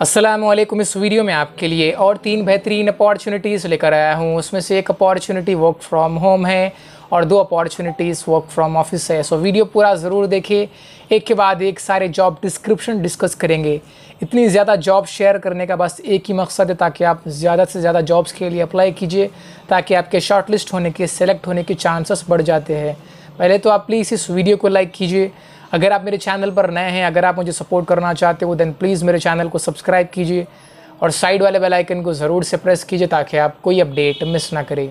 असलम इस वीडियो में आपके लिए और तीन बेहतरीन अपॉर्चुनिटीज़ लेकर आया हूँ उसमें से एक अपॉर्चुनिटी वर्क फ्रॉम होम है और दो अपॉर्चुनिटीज़ वर्क फ्रॉम ऑफिस है सो वीडियो पूरा ज़रूर देखें एक के बाद एक सारे जॉब डिस्क्रिप्शन डिस्कस करेंगे इतनी ज़्यादा जॉब शेयर करने का बस एक ही मकसद है ताकि आप ज़्यादा से ज़्यादा जॉब्स के लिए अप्लाई कीजिए ताकि आपके शॉर्ट लिस्ट होने के सेलेक्ट होने के चांसेस बढ़ जाते हैं पहले तो आप प्लीज़ इस वीडियो को लाइक कीजिए अगर आप मेरे चैनल पर नए हैं अगर आप मुझे सपोर्ट करना चाहते हो देन प्लीज़ मेरे चैनल को सब्सक्राइब कीजिए और साइड वाले बेल आइकन को ज़रूर से प्रेस कीजिए ताकि आप कोई अपडेट मिस ना करें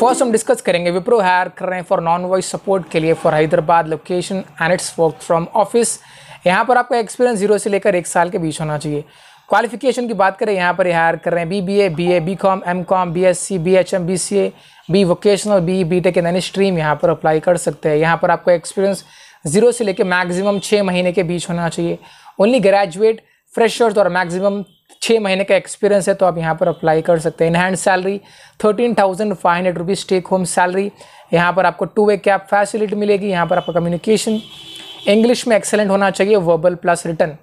फर्स्ट हम डिस्कस करेंगे विप्रो हायर कर रहे हैं फॉर नॉन वॉइस सपोर्ट के लिए for Hyderabad location and it's work from office यहाँ पर आपका एक्सपीरियंस जीरो से लेकर एक साल के बीच होना चाहिए क्वालिफिकेशन की बात करें यहाँ पर हायर कर रहे हैं B B A B A B com M com B S C B H M B C A B vocational B B tech and any stream यहाँ पर अप्लाई कर सकते हैं यहाँ पर आपको एक्सपीरियंस जीरो से लेकर मैक्सिमम छः महीने के बीच होना चाहिए ओनली ग्रेजुएट फ्रेशर्स और मैक्सिमम छः महीने का एक्सपीरियंस है तो आप यहाँ पर अप्लाई कर सकते हैं in hand salary thirteen thousand five hundred rupees take home salary यहाँ पर आपको टू वे कैब फैसिलिटी मिलेगी यहाँ पर आपका कम्युनिकेशन इंग्लिश में एक्सेलेंट होना चाहिए वर्बल प्लस रिटर्न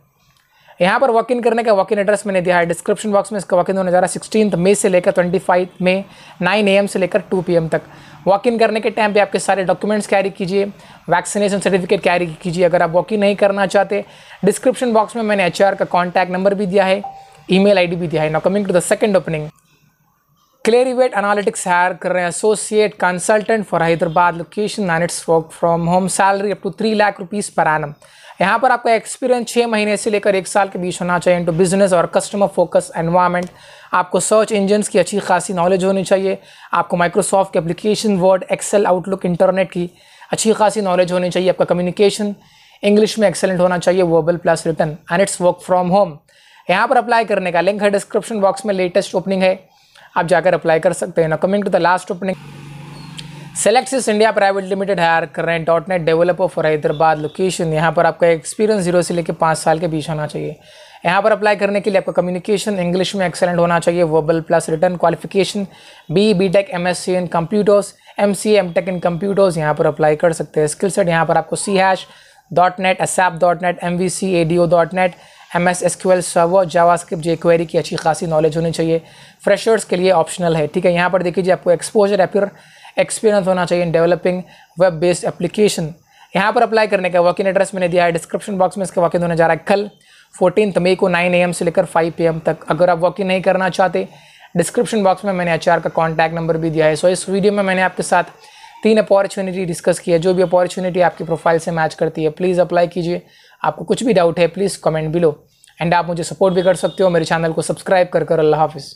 यहाँ पर वॉक इन करने का वॉक इन एड्रेस मैंने दिया है डिस्क्रिप्शन बॉक्स में इसका वॉक इन होने जा रहा है सिक्सटीन मे से लेकर twenty five May nine A से लेकर टू पी एम तक वॉक इन करने के टाइम पे आपके सारे डॉक्यूमेंट्स कैरी कीजिए वैक्सीनेशन सर्टिफिकेट कैरी कीजिए अगर आप वॉक इन नहीं करना चाहते डिस्क्रिप्शन बॉक्स में मैंने एच का कॉन्टैक्ट नंबर भी दिया है आई डी भी दिया है now coming to the second opening Clarivate analytics hire कर रहे हैं associate consultant for Hyderabad location and it's work from home salary up to three lakh rupees per annum यहाँ पर आपका एक्सपीरियंस छः महीने से लेकर एक साल के बीच होना चाहिए इनटू बिजनेस और कस्टमर फोकस एनवायरमेंट आपको सर्च इंजन्स की अच्छी खासी नॉलेज होनी चाहिए आपको माइक्रोसॉफ्ट के application word excel outlook internet की अच्छी खासी नॉलेज होनी चाहिए आपका कम्युनिकेशन इंग्लिश में एक्सेलेंट होना चाहिए verbal plus written and it's work from home यहाँ पर अप्लाई करने का लिंक है डिस्क्रिप्शन बॉक्स में लेटेस्ट ओपनिंग है आप जाकर अप्लाई कर सकते हैं now coming to the last opening Celexis India private limited hire कर रहे हैं dot net developer for Hyderabad location यहाँ पर आपका एक्सपीरियंस जीरो से लेकर पाँच साल के बीच होना चाहिए यहाँ पर अप्लाई करने के लिए आपका कम्युनिकेशन इंग्लिश में एक्सेलेंट होना चाहिए verbal plus written qualification B B tech M S C in computers M C M tech in computers यहाँ पर अप्लाई कर सकते हैं स्किल सेट यहाँ पर आपको C hash dot net S app dot net M V C A D O dot net M S S Q L server JavaScript की अच्छी खासी नॉलेज होनी चाहिए फ्रेशर्स के लिए ऑप्शनल है ठीक है यहाँ पर देखिए जी आपको एक्सपोजर या फिर एक्सपीरियंस होना चाहिए in developing web based application यहाँ पर अप्लाई करने का इन एड्रेस मैंने दिया है डिस्क्रिप्शन बॉक्स में इसका वॉकिन होने जा रहा है कल फोर्टीन मई को नाइन ए से लेकर फाइव पी तक अगर आप इन नहीं करना चाहते डिस्क्रिप्शन बॉक्स में मैंने एच का कॉन्टैक्ट नंबर भी दिया है सो इस वीडियो में मैंने आपके साथ तीन अपॉर्चुनिटी डिस्कस की है जो भी अपॉर्चुनिटी आपकी प्रोफाइल से मैच करती है प्लीज़ अप्लाई कीजिए आपको कुछ भी डाउट है प्लीज़ कमेंट बिलो एंड आप मुझे सपोर्ट भी कर सकते हो मेरे चैनल को सब्सक्राइब कर कर अल्लाह हाफिज़